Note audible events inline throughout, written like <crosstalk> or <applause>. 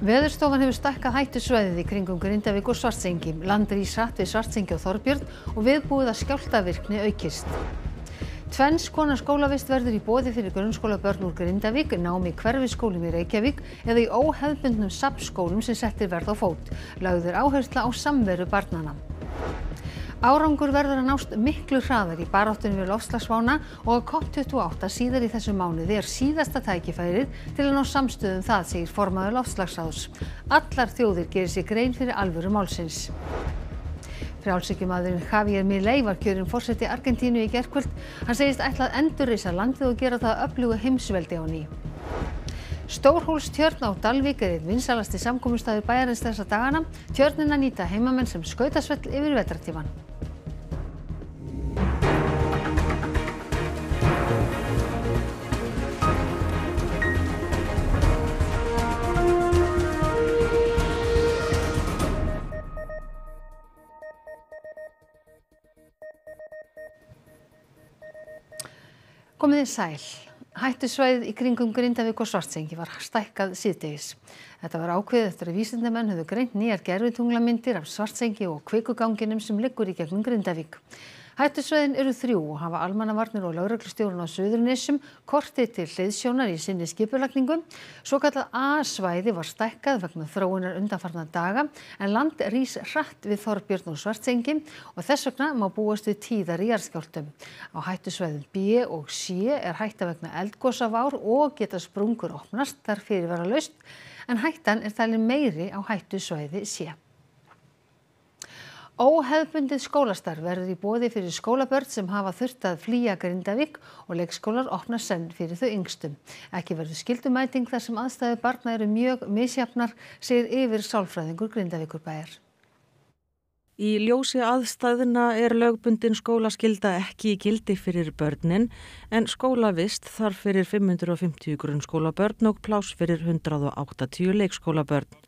Veðurstofan hefur stækkað hættusvæðið í kringum Grindavík og Svartsengi. Land rís hratt við Svartsengi og Þorbjörn og viðbúið að skjáltavirkni aukist. Tvenns konar skólavist verður í bóði fyrir grunnskólabörn úr Grindavík, námi í hverfiskólum í Reykjavík eða í óhefbundnum sapskólum sem settir verð á fót. Lagður áhersla á samveru barnana árangur verður að nást miklu hraðar í baráttunum við loftslagsvána og COP28 síðar í þessu mánuði er síðasta tækifærið til að ná samstöðum um það segir formaður loftslagsráðs. Allar þjóðir gerir sér grein fyrir alvöru málsins. Frjálsökjumadurinn Javier Milei var kjörinn fórseti Argentínu í gerkvöld. Hann segist ætlað endurreysa landið og gera það öfluga heimsveldi á nýjum. Stórhólstjörn á Dalvík er einn vinsalasti samkominstaður bæjarins þessa dagana. Tjörnina nýta heimamenn sem skautasvell yfir vetratíman. Komið í sæl. Hættusvæðið í kringum Grindavík og Svartsengi var stækkað síðdegis. Þetta var ákveðið eftir að vísindamenn höfðu greint nýjar gerfitunglamyndir af Svartsengi og kveikuganginum sem liggur í gegnum Grindavík hættusvæðin eru þrjú og hafa almannavarnir og lauruglustjórun á Suðurnesjum kortið til hliðsjónar í sinni skipulagningu. Svo kallað A-svæði var stækkað vegna þróunar undanfarnar daga en land rýs hratt við Þorbjörn og Svartsengi og þess vegna má búast við tíðar í jarðskjáltum. Á hættusvæðin B og C er hætta vegna eldgósavár og geta sprungur opnast þar fyrir vera laust en hættan er talin meiri á hættusvæði C. Óhefbundið skólastarf verður í bóði fyrir skólabörn sem hafa þurft að flýja Grindavík og leikskólar opna senn fyrir þau yngstum. Ekki verður skildumæting þar sem aðstæðu barna eru mjög misjafnar, segir yfir sálfræðingur Grindavíkurbæjar. Í ljósi aðstæðuna er lögbundin skólaskilda ekki í gildi fyrir börnin en skólavist þarf fyrir 550 grunnskólabörn og plás fyrir 180 leikskólabörn.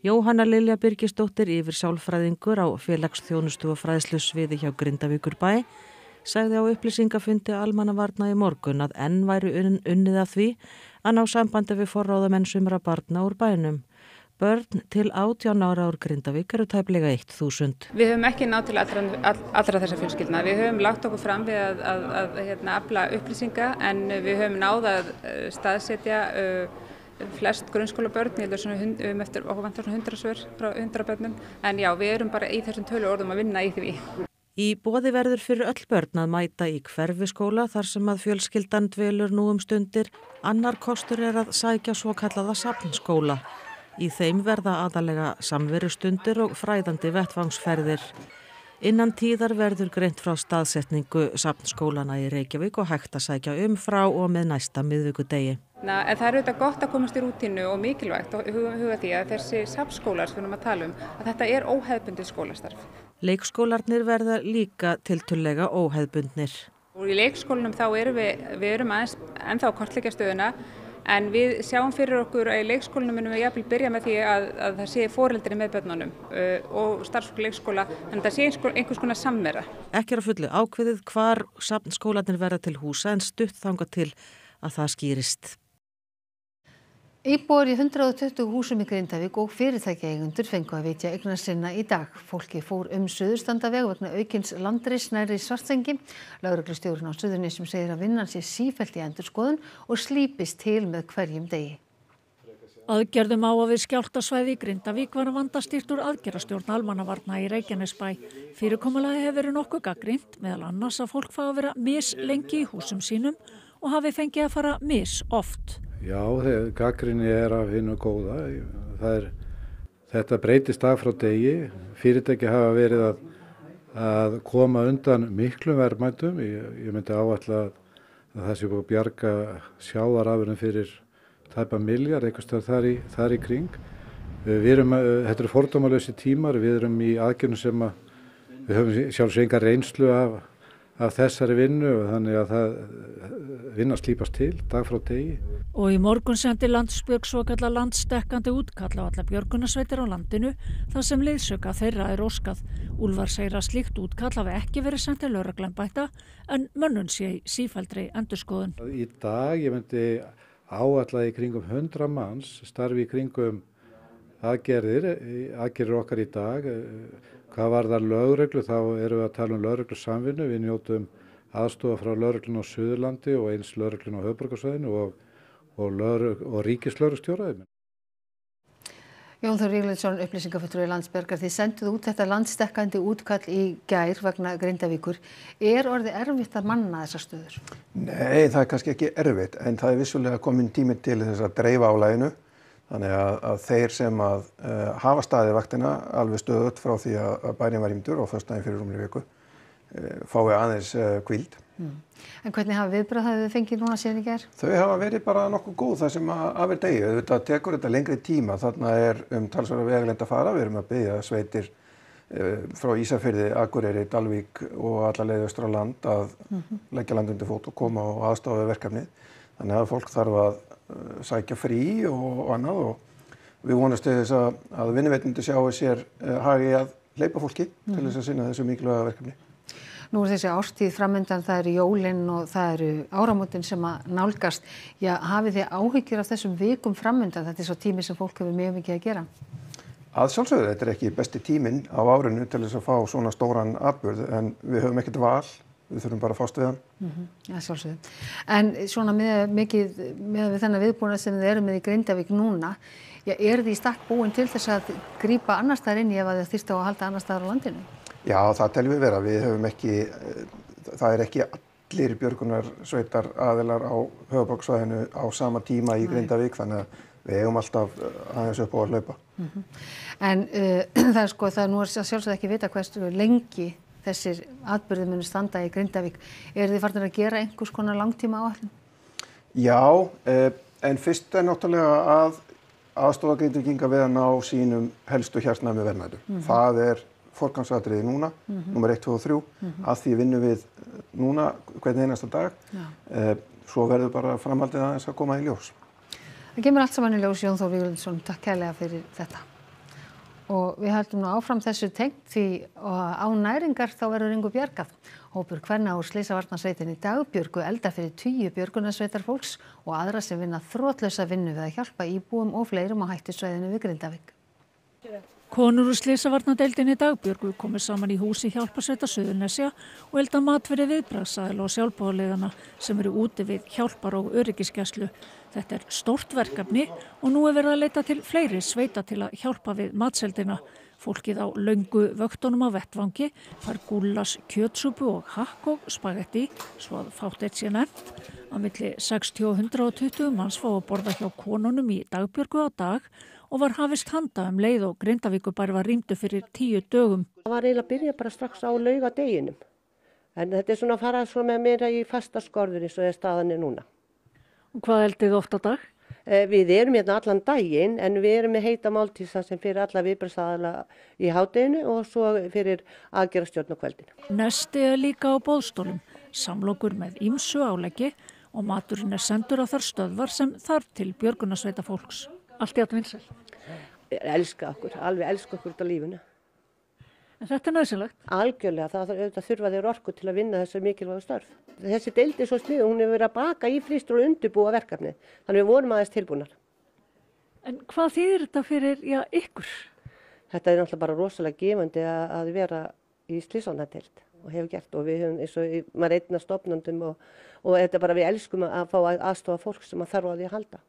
Jóhanna Lilja Byrkisdóttir yfir sálfræðingur á félagsþjónustu og fræðslu sviði hjá Grindavíkur bæ sagði á upplýsingafundi almannavarna í morgun að enn væri unn, unnið að því að ná sambandi við forráðamenn sumra barna úr bænum. Börn til 18 ára ár Grindavík eru tæplega 1.000. Við höfum ekki nátt til allra, allra þessa fjölskyldna. Við höfum lagt okkur fram við að, að, að, að hérna, afla upplýsinga en við höfum náðað eh, staðsetja uh, flest grunnskólabörn, ég heldur svona um eftir okkur vantar svona hundrasvör frá hundrabörnum, en já, við erum bara í þessum tölu orðum að vinna í því. Í bóði verður fyrir öll börn að mæta í hverfiskóla þar sem að fjölskyldan dvelur nú um stundir, annar kostur er að sækja svo kallaða sapnskóla. Í þeim verða aðalega samverustundir og fræðandi vettvangsferðir. Innan tíðar verður greint frá staðsetningu sapnskólana í Reykjavík og hægt að sækja um frá og með næsta miðvíkudegi. Hérna, en það er auðvitað gott að komast í rútinu og mikilvægt og huga því að þessi sapskólar sem við erum að tala um, að þetta er óheðbundið skólastarf. Leikskólarnir verða líka tilturlega óheðbundnir. Og í leikskólanum þá erum við, við erum aðeins ennþá kortleika stöðuna en við sjáum fyrir okkur að í leikskólanum munum við jafnvel byrja með því að, að það sé fóreldri með börnunum uh, og starfsfólk leikskóla en það sé einhvers konar sammera. Ekki er að fullu ákveðið hvar skólanir verða til húsa en stutt þanga til að það skýrist. Íbúar í 120 húsum í Grindavík og fyrirtækjaeigundur fengu að vitja eignar sinna í dag. Fólki fór um Suðurstandaveg vegna aukins landris næri svartsengi. Lauruglustjórun á Suðurnisjum segir að vinnan sé sífælt í endurskoðun og slípist til með hverjum degi. Aðgerðum á að við skjáltasvæði í Grindavík var vandastýrt úr aðgerðastjórn almannavarna í Reykjanesbæ. Fyrirkomulagi hefur verið nokkuð gaggrind meðal annars að fólk fá að vera mis lengi í húsum sínum og hafi fengið að fara mis oft. Já, gaggrinni er af hinn og góða. Er, þetta breytist af frá degi. Fyrirtæki hafa verið að, að koma undan miklu verðmæntum. Ég, ég myndi áallega að það sé búið að bjarga sjáðarafurum fyrir tæpa milljar, eitthvað þar, þar í kring. Við erum, þetta eru fordómalösi tímar, við erum í aðgjörnum sem að, við höfum sjálfsvegar reynslu af af þessari vinnu og þannig að það vinna slýpast til dag frá degi. Og í morgun sendi landsbjörg svo kalla landstekkandi útkall á alla björgunarsveitir á landinu þar sem leiðsöka þeirra er óskað. Úlvar segir að slíkt útkall hafi ekki verið sendið lauraglænbæta en mönnun sé sífældri endurskoðun. Í dag ég myndi áallega í kringum 100 manns starfi í kringum aðgerðir, aðgerðir okkar í dag. Eh, hvað var það lögreglu? Þá erum við að tala um lögreglu samvinnu. Við njótum aðstofa frá lögreglun á Suðurlandi og eins lögreglun á höfbrukarsvæðinu og, og, og ríkislögrustjóraði. Jón Þór Ríglundsson, upplýsingafullur í Landsbergar, þið senduð út þetta landstekkandi útkall í gær vegna Grindavíkur. Er orðið erfitt að manna þessar stöður? Nei, það er kannski ekki erfitt en það er vissulega komin tími til þess að dreifa á læginu þannig að þeir sem að eh, hafa staðið vaktina alveg stöðut frá því að bærin var ímdur og fyrstnægin fyrir umri viku eh, fái aðeins kvíld. Eh, mm. En hvernig hafa viðbröð það við fengið núna síðan í gerð? Þau hafa verið bara nokkuð góð það sem að aðver degi. Þetta tekur þetta lengri tíma þarna er um talsvara veglegnd að fara. Við erum að byggja sveitir frá Ísafyrði, Akureyri, Dalvík og alla leiði austra land að mm -hmm. leggja land undir fót og koma og aðstofa verkefnið. Þannig að fólk þarf að Eh, sækja frí og, og annað og við vonast til þess að, að vinnuveitnundu sjáu sér eh, hagi að leipa fólki mm. til þess að sinna þessu miklu verkefni. Nú er þessi ástíð framöndan, það eru jólinn og það eru áramotinn sem að nálgast. Já, hafið þið áhyggjur af þessum vikum framöndan? Þetta er svo tími sem fólk hefur mjög mikið að gera. Að sjálfsögðu, þetta er ekki besti tímin á árinu til þess að fá svona stóran atbyrð en við höfum ekkert val við þurfum bara að fást við hann. Mm -hmm. Já, ja, sjálfsögðum. En svona með, mikið, með við þennan viðbúna sem þið eru með í Grindavík núna, já, er þið í stakk búin til þess að grýpa annar staðar inn í ef að þið þýrstu á að halda annar staðar á landinu? Já, það telum við vera. Við höfum ekki, eh, það er ekki allir björgunarsveitar aðilar á höfabóksvæðinu á sama tíma í Grindavík, Nei. þannig að við hefum alltaf eh, aðeins upp á að hlaupa. Mm -hmm. En uh, <clears throat> það er sko, það nú er sjálfsögð ekki vita hversu lengi þessir atbyrði munu standa í Grindavík. Er þið farnir að gera einhvers konar langtíma á allin? Já, eh, en fyrst er náttúrulega að aðstofa Grindavíkinga við að ná sínum helstu hjartnæmi vernaður. Mm -hmm. Það er fórkansatriði núna, mm -hmm. nummer 1, 2 og 3, mm -hmm. að því vinnum við núna hvernig einasta dag. Ja. Eh, svo verður bara framhaldið aðeins að koma í ljós. Það kemur allt saman í ljós, Jón Þór Víglundsson. Takk kælega fyrir þetta. Og við heldum nú áfram þessu tengt því á næringar þá verður yngur bjargað. Hópur hverna úr Sleisavarnasveitin í dagbjörgu elda fyrir tíu björgunarsveitar fólks og aðra sem vinna þrótlösa vinnu við að hjálpa íbúum og fleirum á hættisveiðinu við Grindavík. Konur úr Sliðsavarnadeildinni dagbjörgu komið saman í húsi hjálpasveita Suðurnesja og held að matverið viðbrasaðil og sjálfbóðarleðana sem eru úti við hjálpar og öryggiskeslu. Þetta er stort verkefni og nú er verið að leita til fleiri sveita til að hjálpa við matseldina. Fólkið á laungu vöktunum á vettvangi far gúlas kjötsúbu og hakk og spagetti, svo að fátt eitt síðan endt. Að milli 60-120 manns fá að borða hjá konunum í dagbjörgu á dag og var hafist handa um leið og Grindavíkubar var rýmdu fyrir tíu dögum. Það var eiginlega að byrja bara strax á lauga deginum en þetta er svona að fara svona með meira í fasta skorður eins og það er staðanir núna. Og hvað eldið oft á dag? Eh, við erum hérna allan daginn en við erum með heita máltísa sem fyrir alla viðbröðsadala í hátteginu og svo fyrir aðgera stjórn og kveldinu. Nesti er líka á bóðstólum, samlokur með ímsu áleggi og maturinn er sendur á þar stöðvar sem þarf til björgunarsveita fólks. Allt í allt vinsel elska okkur, alveg elska okkur út á lífuna. En þetta er náðsilegt? Algjörlega, það auðvitað, þurfa þeir orku til að vinna þessu mikilvægu starf. Þessi deildi er svo snið og hún hefur verið að baka í frístur og undirbúa verkefni. Þannig við vorum aðeins tilbúinar. En hvað þýðir þetta fyrir já, ykkur? Þetta er náttúrulega bara rosalega gefandi að vera í slísónateild og hefur gert og við hefum eins og maður einnast ofnandum og, og þetta er bara við elskum að fá aðstofa fólk sem að þarf á því að halda.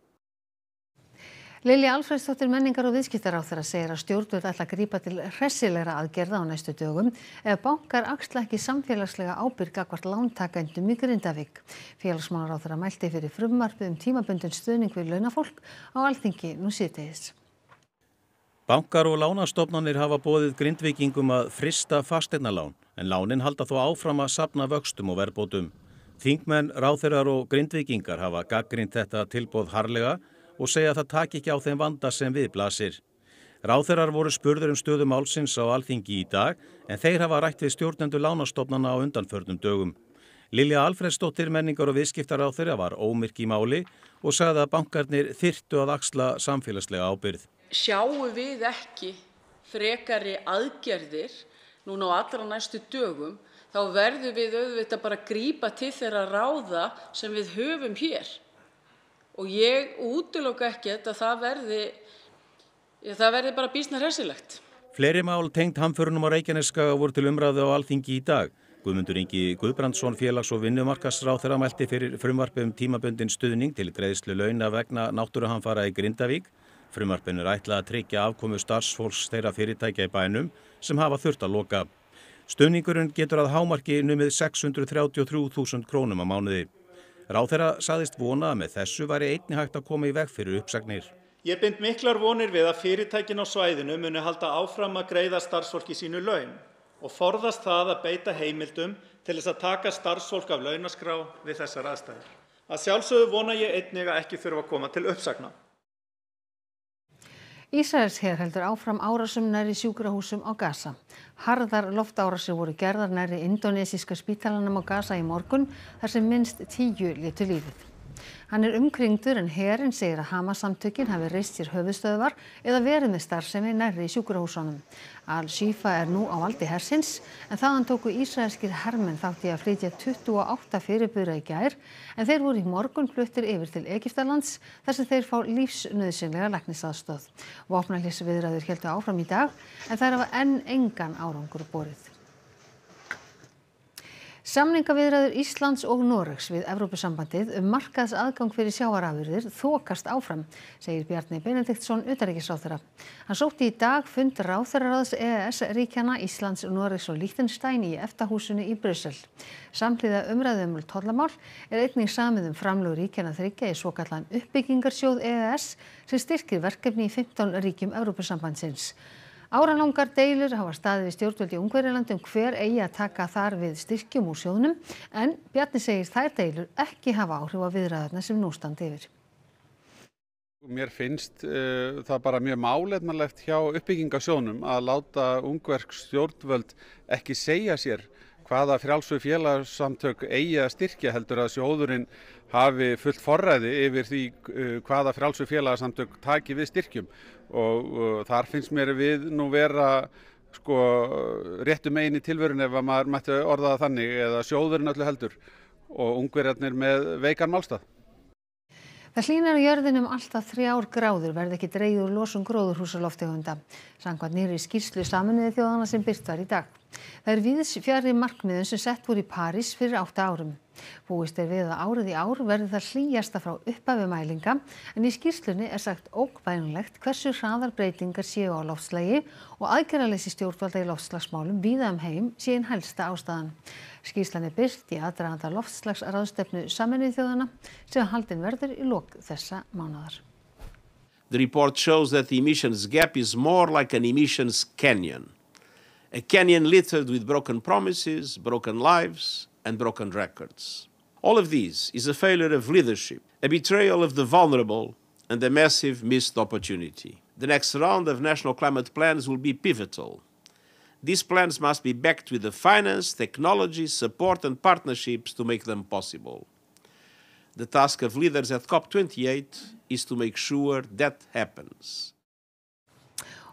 Lilja Alfredsdóttir menningar og viðskiptaráþara segir að stjórnvöld ætla að grípa til hressilegra aðgerða á næstu dögum ef bankar axla ekki samfélagslega ábyrga hvort lántakendum í Grindavík. Félagsmálaráþara mælti fyrir frumvarfi um tímabundin stuðning við launafólk á alþingi nú síðtegis. Bankar og lánastofnanir hafa bóðið Grindvíkingum að frista fasteignalán en lánin halda þó áfram að sapna vöxtum og verðbótum. Þingmenn, ráþeirar og Grindvíkingar hafa gaggrind þetta tilbóð harlega og segja að það taki ekki á þeim vanda sem við blasir. Ráþeirar voru spurður um stöðu málsins á alþingi í dag en þeir hafa rætt við stjórnendu lánastofnana á undanförnum dögum. Lilja Alfredsdóttir menningar og viðskiptar á þeirra var ómyrk í máli og sagði að bankarnir þyrtu að axla samfélagslega ábyrð. Sjáu við ekki frekari aðgerðir núna á allra næstu dögum þá verður við auðvitað bara að grípa til þeirra ráða sem við höfum hér og ég útiloka ekkert að það verði, það verði bara bísna hressilegt. Fleiri mál tengt hamförunum á Reykjaneskaga voru til umræðu á alþingi í dag. Guðmundur Ingi Guðbrandsson félags- og vinnumarkasráð þeirra mælti fyrir frumvarpi um tímaböndin stuðning til greiðslu launa vegna náttúruhanfara í Grindavík. Frumvarpinu er ætlað að tryggja afkomu starfsfólks þeirra fyrirtækja í bænum sem hafa þurft að loka. Stuðningurinn getur að hámarki numið 633.000 krónum á mánuði ráðherra sagðist vona að með þessu væri einnig hægt að koma í veg fyrir uppsagnir. Ég bind miklar vonir við að fyrirtækin á svæðinu muni halda áfram að greiða starfsfólki sínu laun og forðast það að beita heimildum til þess að taka starfsfólk af launaskrá við þessar aðstæðir. Að sjálfsögðu vona ég einnig að ekki þurfa að koma til uppsagna. Ísraelsher heldur áfram árásum nærri sjúkrahúsum á Gaza. Harðar loftárásir voru gerðar nærri indonésíska spítalanum á Gaza í morgun þar sem minnst tíu litur lífið hann er umkringdur en herinn segir að Hamas-samtökin hafi reist sér höfuðstöðvar eða verið með starfsemi nærri sjúkurahúsunum. Al-Shifa er nú á valdi hersins en þaðan tóku ísraelskir hermenn þátt í að flytja 28 fyrirbyrja í gær en þeir voru í morgun fluttir yfir til Egiptalands þar sem þeir fá lífsnöðsynlega læknisaðstöð. Vopnæklis viðræður heldu áfram í dag en þær hafa enn engan árangur borið samningaviðræður Íslands og Noregs við Evrópusambandið um markaðsaðgang fyrir sjávarafurðir þokast áfram segir Bjarni Benediktsson utanríkisráðherra. Hann sótti í dag fund ráðherraráðs EES-ríkjana Íslands, Noregs og Líktenstein í eftahúsinu í Bryssel. Samhliða umræðum um tóllamál er einnig samið um framlegu ríkjana þryggja í svo kallan uppbyggingarsjóð EES sem styrkir verkefni í 15 ríkjum Evrópusambandsins áralangar deilur hafa staðið við stjórnvöld í Ungverjalandi um hver eigi að taka þar við styrkjum úr sjóðnum en Bjarni segir þær deilur ekki hafa áhrif á viðræðarna sem nú standi yfir. Mér finnst uh, það bara mjög málefnarlegt hjá uppbyggingasjónum að láta ungverk stjórnvöld ekki segja sér hvaða frjálsug félagsamtök eigi að styrkja heldur að sjóðurinn hafi fullt forræði yfir því uh, hvaða frjálsug félagsamtök taki við styrkjum og, og uh, þar finnst mér við nú vera sko réttum eini tilvörun ef maður mætti orðaða þannig eða sjóðurinn öllu heldur og ungverjarnir með veikan málstað. Það hlýnar í jörðinum alltaf þrjár gráður verði ekki dreyður losum gróðurhúsaloftegunda, sangvað nýri skýrslu saminuði þjóðana sem byrt var í dag það er víðs fjarri markmiðum sem sett voru í París fyrir átta árum búist er við að árið í ár verði það hlýjasta frá upphafi mælinga en í skýrslunni er sagt ókvænlegt hversu hraðar breytingar séu á loftslagi og aðgerraleysi stjórnvalda í loftslagsmálum víða um heim sé einn helsta ástæðan skýrslan er byrkt í aðdraganda loftslagsraðstefnu saminnið þjóðana sem haldin verður í lok þessa mánadar The report shows that the emissions gap is more like an emissions canyon a canyon littered with broken promises, broken lives, and broken records. All of these is a failure of leadership, a betrayal of the vulnerable, and a massive missed opportunity. The next round of national climate plans will be pivotal. These plans must be backed with the finance, technology, support, and partnerships to make them possible. The task of leaders at COP28 is to make sure that happens.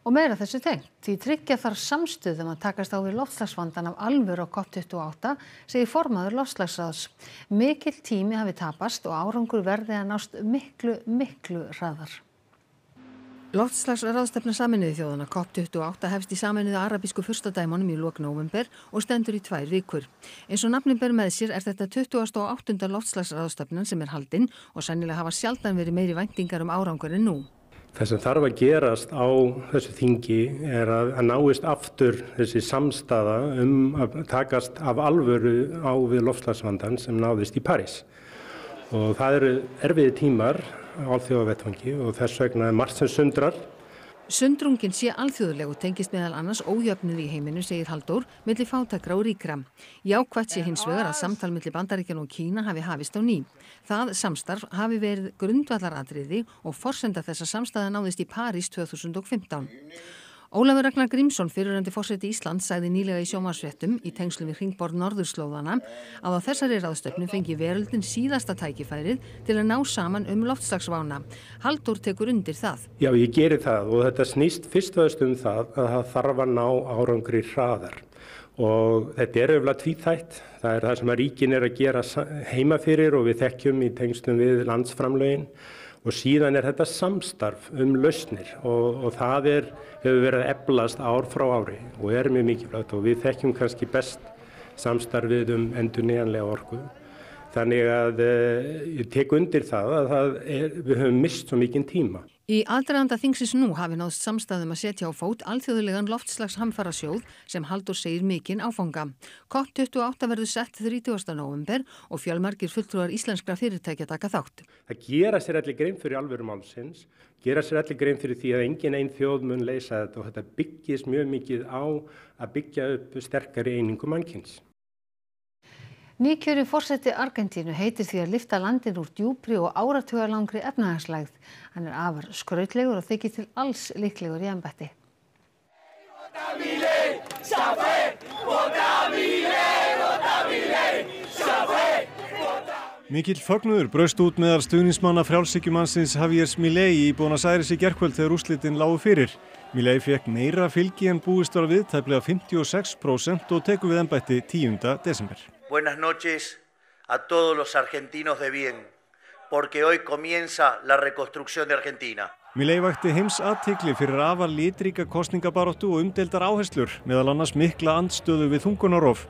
Og meira þessu tengt, því tryggja þarf samstöðum um að takast á við loftslagsvandan af alvöru á COP28, segir formaður loftslagsraðs. Mikil tími hafi tapast og árangur verði að nást miklu, miklu raðar. Loftslagsraðstefna saminuði þjóðana COP28 hefst í saminuði arabísku fyrstadæmonum í lóknóvember og stendur í tvær vikur. Eins og nafnin ber með sér er þetta 28. loftslagsraðstefnan sem er haldinn og sannilega hafa sjaldan verið meiri vendingar um árangur en nú það sem þarf að gerast á þessu þingi er að náist aftur þessi samstaða um að takast af alvöru á við loftslagsvandan sem náðist í París og það eru erfiði tímar á alþjóðavettfangi og þess vegna er margt sem sundrar Sundrungin sé alþjóðleg og tengist meðal annars ójöfnuð í heiminu, segir Halldór, milli fátakra og ríkra. Jákvætt sé hins vegar að samtal milli bandaríkjan og Kína hafi hafist á ný. Það samstarf hafi verið grundvallaratriði og forsenda þessa samstæða náðist í París 2015. Ólafur Ragnar Grímsson, fyriröndi fórseti Íslands, sæði nýlega í sjómasvettum í tengslu við hringborð Norðurslóðana að á þessari raðstöfnu fengi veröldin síðasta tækifærið til að ná saman um loftslagsvána. Haldur tekur undir það. Já, ég gerir það og þetta snýst fyrst og öðst um það að það þarf að ná árangri hraðar og þetta er auðvitað tvíþætt. Það er það sem að ríkin er að gera heima fyrir og við þekkjum í tengslum við landsframlöginn og síðan er þetta samstarf um lausnir og, og það er, hefur verið að eblast ár frá ári og er mjög mikilvægt og við þekkjum kannski best samstarfið um endur nýjanlega orkuð þannig að eh, ég tek undir það að það er, við höfum mist svo mikinn tíma. Í aðdraðanda þingsins nú hafi náðst samstæðum að setja á fót alþjóðulegan loftslags hamfarasjóð sem haldur segir mikinn áfanga. Kott 28 verður sett 30. november og fjálmargir fulltrúar íslenskra fyrirtækja taka þátt. Það gera sér allir grein fyrir alvöru málsins, gera sér allir grein fyrir því að engin einn þjóð mun leysa þetta og þetta byggis mjög mikið á að byggja upp sterkari einingu mannkynns nýkjörinn forseti Argentínu heitir því að lifta landin úr djúpri og áratugarlangri efnahagslægð hann er afar skrautlegur og þykir til alls líklegur í ennbætti Mikill Fögnur braust út meðal stuðnismanna frjálsíkjumansins Javier Milei í Bónas Æris í gerkvöld þegar úslitin lágu fyrir. Milei fekk meira fylgi en búist var við, tæplega 56% og teku við ennbætti 10. desember buenas noches a todos los argentinos de bien, porque hoy comienza la reconstrucción de Argentina. Milei vakti heims aðtikli fyrir afar litríka kostningabaróttu og umdeldar áherslur, meðal annars mikla andstöðu við þungunarof.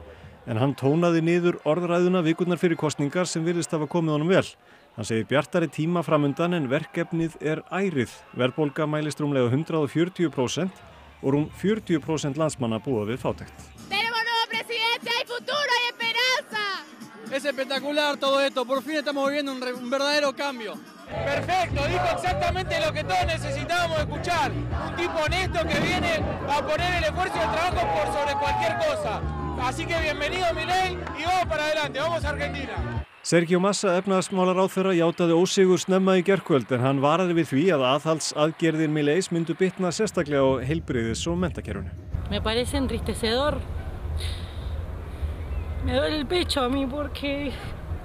En hann tónaði niður orðræðuna vikurnar fyrir kostningar sem virðist hafa komið honum vel. Hann segir bjartari tíma framundan en verkefnið er ærið. Verðbólga mælist rúmlega 140% og rúm 40% landsmanna búa við fátækt. Es espectacular todo esto, por fin estamos viviendo un, un verdadero cambio. Perfecto, dijo exactamente lo que todos necesitábamos escuchar. Un tipo honesto que viene a poner el esfuerzo y el trabajo por sobre cualquier cosa. Así que bienvenido Milei y vamos para adelante, vamos a Argentina. Sergio Massa efnaðasmálar á þeirra játaði ósigur snemma í gerðkvöld en hann varði við því að aðhaldsaðgerðin Mileis myndu bitna sérstaklega á heilbriðis og mentakerfunu. Me duele el pecho a mí porque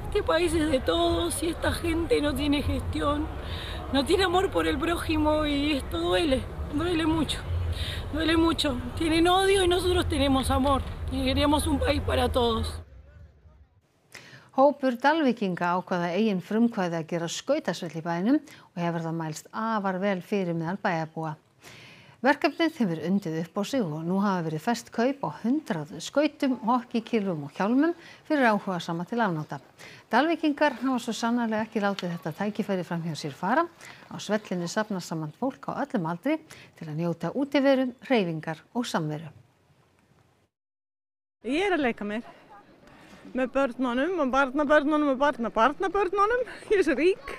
este país es de todos y esta gente no tiene gestión, no tiene amor por el prójimo y esto duele, duele mucho, duele mucho. Tienen odio y nosotros tenemos amor y queremos un país para todos. verkefnið hefur undið upp á sig og nú hafa verið fest kaup á hundrað skautum, hokkikilvum og hjálmum fyrir áhuga sama til afnáta. Dalvikingar hafa svo sannarlega ekki látið þetta tækifæri fram hjá sér fara. Á svellinni sapnar saman fólk á öllum aldri til að njóta útiveru, reyfingar og samveru. Ég er að leika mér með börnunum og barnabörnunum og barnabarnabörnunum. Ég er svo rík.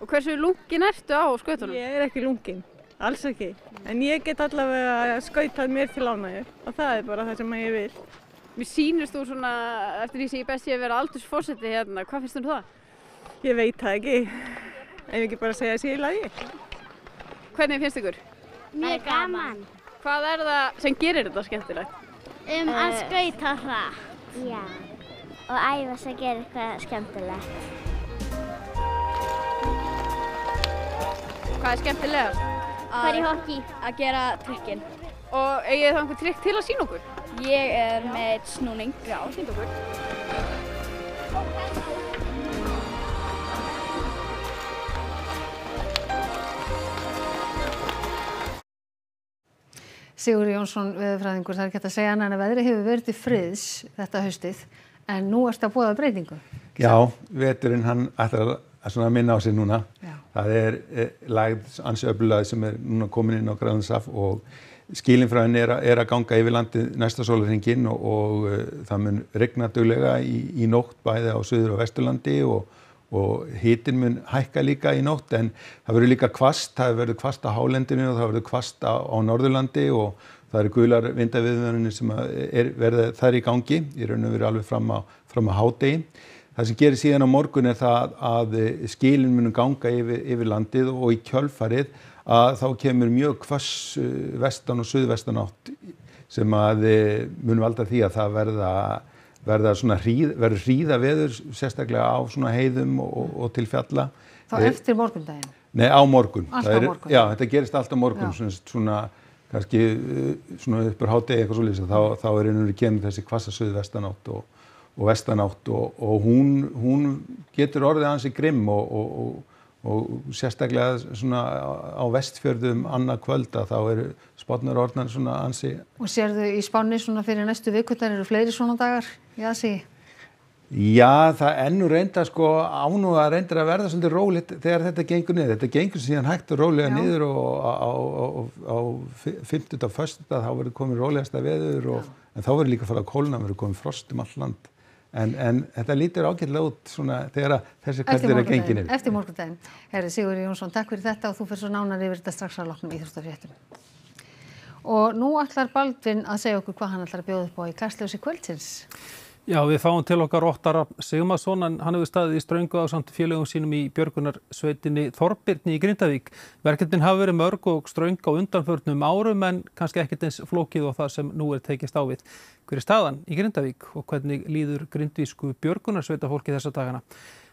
Og hversu lungin ertu á skautunum? Ég er ekki lungin alls ekki. En ég get allavega skautað mér til ánægur og það er bara það sem ég vil. Mér sýnist þú svona, eftir því sem ég best sé að vera aldursfórseti hérna, hvað finnst þú um það? Ég veit það ekki, ef ekki bara segja sér í lagi. Hvernig finnst ykkur? Mjög gaman. Hvað er það sem gerir þetta skemmtilegt? Um að eh. skauta hratt. Já, og æfa sem gerir eitthvað skemmtilegt. Hvað er skemmtilegast? fara í hokki, að gera trikkin. Og eigið þið þá einhver trikk til að sína okkur? Ég er með eitt snúning. Já, sínd okkur. Sigur Jónsson, veðurfræðingur, það er ekki hægt að segja annan að veðri hefur verið til friðs þetta haustið, en nú erst að búaða breytingu. Já, veturinn hann ætlar að að minna á sig núna Já. það er eh, lægð ansjöflulegð sem er núna komin inn á Grænlandsaf og skilinfræðin er, er að ganga yfir landið næsta sólarhengin og, og uh, það mun regna döglega í, í nótt bæði á söður og vesturlandi og, og hitin mun hækka líka í nótt en það verður líka kvast, það verður kvast á hálendinu og það verður kvast á, á norðurlandi og það eru gular vindaviðvörunir sem er, verða þær í gangi, í raun og veru alveg fram á, á hádegin það sem gerir síðan á morgun er það að eh, skilin munum ganga yfir, yfir landið og í kjölfarið að þá kemur mjög hvass eh, vestan og suðvestan átt sem að eh, munum valda því að það verða verða svona hríð, verður hríða veður sérstaklega á svona heiðum og, og til fjalla. Þá Þeir, eftir morgundaginu? Nei, á morgun. Alltaf er, morgun? Já, þetta gerist alltaf morgun, svona, svona kannski svona uppur hátegi eitthvað svolítið, þá, þá er einhverju kemur þessi kvassa söðu vestanátt og og vestanátt og, og hún, hún getur orðið ansi grimm og, og sérstaklega svona á vestfjörðum annað kvölda þá eru spánar orðnar svona ansi. Og sérðu í spáni svona fyrir næstu vikundar eru fleiri svona dagar í aðsí? Já, það ennu reynda sko ánúi að reynda að verða svolítið rólitt þegar þetta gengur niður. Þetta gengur síðan hægt og rólega Já. niður og á 50. og 1. þá verður komið rólegasta veður og, en þá verður líka að fara að kólna, verður komið frost um all land en, en þetta lítur ágætlega út svona þegar þessi kallir er gengin yfir. Eftir morgundaginn. Herri Sigur Jónsson, takk fyrir þetta og þú fyrir svo nánar yfir þetta strax að loknum í Íþróttafréttum. Og nú ætlar Baldvin að segja okkur hvað hann ætlar að bjóða upp á í kastljósi kvöldsins. Já, við fáum til okkar Óttar Sigmarsson en hann hefur staðið í ströngu á samt félögum sínum í Björgunarsveitinni Þorbirni í Grindavík. Verkefnin hafi verið mörg og ströng á undanförnum árum en kannski ekkert eins flókið og það sem nú er teikist á við. Hver er staðan í Grindavík og hvernig líður grindvísku Björgunarsveitafólki þessa dagana?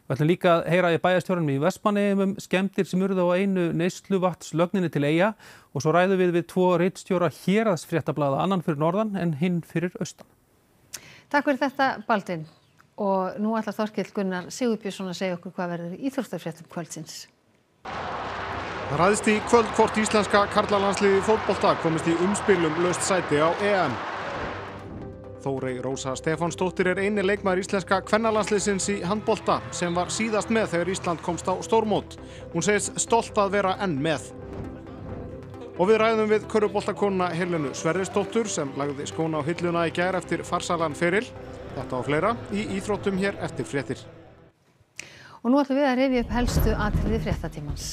Við ætlum líka að heyra í bæjastjórnum í Vestmannegjum um skemmtir sem eruð á einu neysluvattslögninni til eiga og svo ræðum við við tvo reittstjóra hér aðsfréttablaða annan fyrir norðan en hinn fyrir austan. Takk fyrir þetta Baldvin og nú ætlar Þorkill Gunnar Sigurbjörnsson að segja okkur hvað verður í Íþórstafréttum kvöldsins. Það ræðist í kvöld hvort íslenska karlalandsliði fótbolta komist í umspilum löst sæti á EM. Þórei Rósa Stefánsdóttir er eini leikmaður íslenska kvennalandsliðsins í handbolta sem var síðast með þegar Ísland komst á stórmót. Hún segist stolt að vera enn með. Og við ræðum við körubóltakonna Helenu Sverrisdóttur sem lagði skóna á hylluna í gær eftir farsalan feril. Þetta og fleira í Íþróttum hér eftir fréttir. Og nú ætlum við að rifja upp helstu atriði fréttatímans.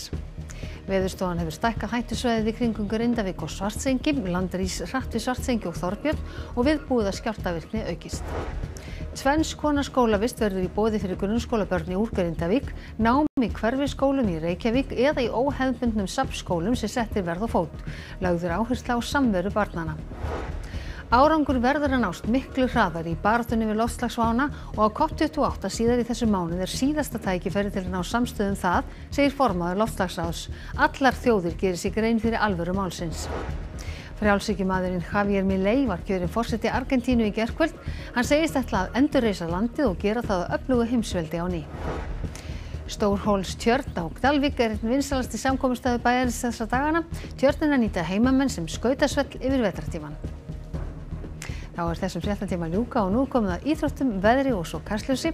Veðurstofan hefur stækka hættusveðið í kringungur Indavík og Svartsengi, landrís hratt við Svartsengi og Þorbjörn og viðbúið að skjáltavirkni aukist tvenns konar skólavist verður í boði fyrir grunnskólabörn í úr Grindavík, nám í hverfisskólum í Reykjavík eða í óhefnbundnum SAP-skólum sem settir verð og fót. Laugður áhersla á samveru barnana. Árangur verður að nást miklu hraðar í barðunni við loftslagsvána og á COP28 síðar í þessu mánu er síðasta tækifæri til að ná samstöðum um það, segir formaður loftslagsráðs. Allar þjóðir gerir sig reyn fyrir alvöru málsins frjálshyggjumaðurinn Javier Milei var kjörinn forseti Argentínu í gærkvöld hann segist ætla að endurreisa landið og gera það að öflugu heimsveldi á ný. Stórhóls tjörn á Gdalvík er einn vinsalasti samkominnstæðu bæjarins þessa dagana. Tjörnina nýta heimamenn sem skautasvell yfir vetratíman þá er þessum fréttatíma ljúka og nú komið að íþróttum, veðri og svo kastljósi.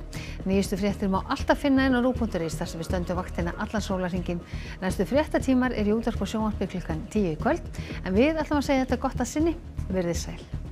Nýjustu fréttir má alltaf finna inn á rú.is þar sem við stöndum vaktina allan sólaringin. Næstu fréttatímar er í útvarp og sjónvarpi klukkan 10 í kvöld en við ætlum að segja þetta gott að sinni. Verðið sæl.